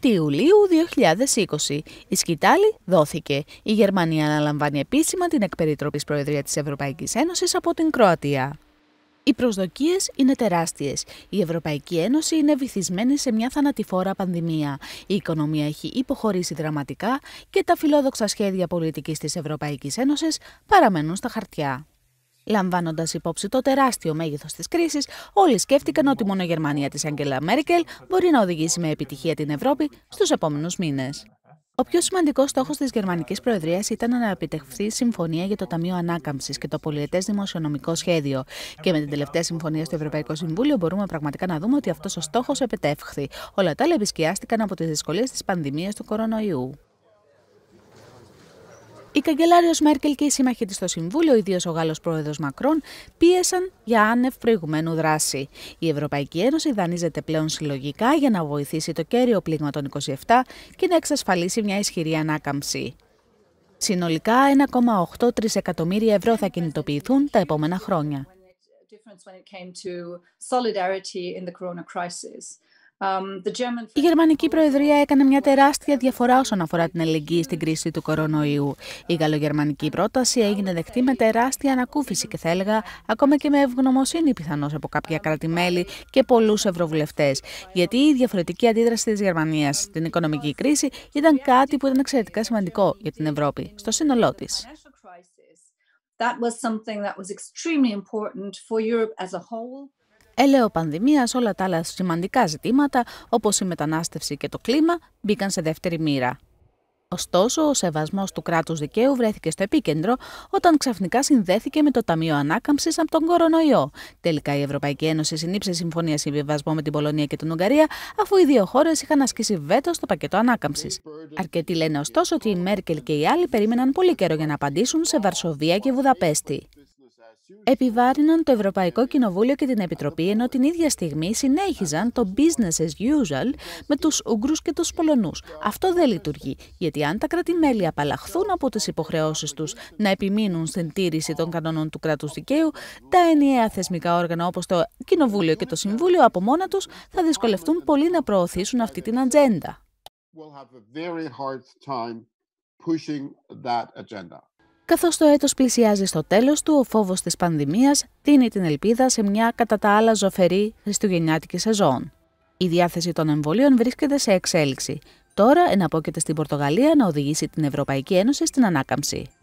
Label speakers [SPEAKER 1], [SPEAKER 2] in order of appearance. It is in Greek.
[SPEAKER 1] 1η Ιουλίου 2020. Η σκητάλη δόθηκε. Η Γερμανία αναλαμβάνει επίσημα την εκπεριτροπής Προεδρία της Ευρωπαϊκής Ένωσης από την Κροατία. Οι προσδοκίες είναι τεράστιες. Η Ευρωπαϊκή Ένωση είναι βυθισμένη σε μια θανατηφόρα πανδημία. Η οικονομία έχει υποχωρήσει δραματικά και τα φιλόδοξα σχέδια πολιτικής της Ευρωπαϊκής Ένωσης παραμένουν στα χαρτιά. Λαμβάνοντας υπόψη το τεράστιο μέγεθος της κρίσης, όλοι σκέφτηκαν ότι μόνο η Γερμανία της Άγγελα Μέρκελ μπορεί να οδηγήσει με επιτυχία την Ευρώπη στους επόμενους μήνες. Ο πιο σημαντικός στόχος της Γερμανικής Προεδρίας ήταν να επιτευχθεί συμφωνία για το Ταμείο Ανάκαμψης και το Πολιετές Δημοσιονομικό Σχέδιο. Και με την τελευταία συμφωνία στο Ευρωπαϊκό Συμβούλιο μπορούμε πραγματικά να δούμε ότι αυτός ο στόχος επετεύχθη. Όλα τα άλλα επισκιάστηκαν από τις δυσκολίες της πανδημίας του κορονοϊού. Η καγκελάριος Μέρκελ και οι σύμμαχοι της στο Συμβούλιο, ιδίως ο Γάλλος πρόεδρος Μακρόν, πίεσαν για άνευ προηγουμένου δράση. Η Ευρωπαϊκή Ένωση δανείζεται πλέον συλλογικά για να βοηθήσει το κέριο πλήγμα των 27 και να εξασφαλίσει μια ισχυρή ανάκαμψη. Συνολικά 1,8 τρισεκατομμύρια ευρώ θα κινητοποιηθούν τα επόμενα χρόνια. Η Γερμανική Προεδρία έκανε μια τεράστια διαφορά όσον αφορά την ελεγγύη στην κρίση του κορονοϊού. Η γαλλογερμανική πρόταση έγινε δεκτή με τεράστια ανακούφιση και θα έλεγα ακόμα και με ευγνωμοσύνη πιθανώς από κάποια κράτη-μέλη και πολλούς ευρωβουλευτές. Γιατί η διαφορετική αντίδραση της Γερμανίας στην οικονομική κρίση ήταν κάτι που ήταν εξαιρετικά σημαντικό για την Ευρώπη, στο σύνολό της ελαίο πανδημίας, όλα τα άλλα σημαντικά ζητήματα, όπως η μετανάστευση και το κλίμα, μπήκαν σε δεύτερη μοίρα. Ωστόσο, ο σεβασμός του κράτους δικαίου βρέθηκε στο επίκεντρο όταν ξαφνικά συνδέθηκε με το Ταμείο Ανάκαμψης από τον κορονοϊό. Τελικά, η Ευρωπαϊκή Ένωση συνήψε συμφωνία συμβιβασμό με την Πολωνία και την Ουγγαρία, αφού οι δύο χώρες είχαν ασκήσει βέτο στο πακέτο ανάκαμψης. Αρκετοί λένε ωστόσο ότι η Μέρκελ και οι άλλοι περίμεναν πολύ καιρό για να απαντήσουν σε Βαρσοβία και Βουδαπέστη επιβάρυναν το Ευρωπαϊκό Κοινοβούλιο και την Επιτροπή, ενώ την ίδια στιγμή συνέχιζαν το business as usual με τους Ούγγρους και τους Πολωνούς. Αυτό δεν λειτουργεί, γιατί αν τα κράτη-μέλη απαλλαχθούν από τις υποχρεώσεις τους να επιμείνουν στην τήρηση των κανόνων του κράτους δικαίου, τα ενιαία θεσμικά όργανα όπως το Κοινοβούλιο και το Συμβούλιο από μόνα τους θα δυσκολευτούν πολύ να προωθήσουν αυτή την ατζέντα. agenda. Καθώς το έτος πλησιάζει στο τέλος του, ο φόβος της πανδημίας δίνει την ελπίδα σε μια κατά τα άλλα ζωφερή χριστουγεννιάτικη σεζόν. Η διάθεση των εμβολίων βρίσκεται σε εξέλιξη. Τώρα εναπόκειται στην Πορτογαλία να οδηγήσει την Ευρωπαϊκή Ένωση στην ανάκαμψη.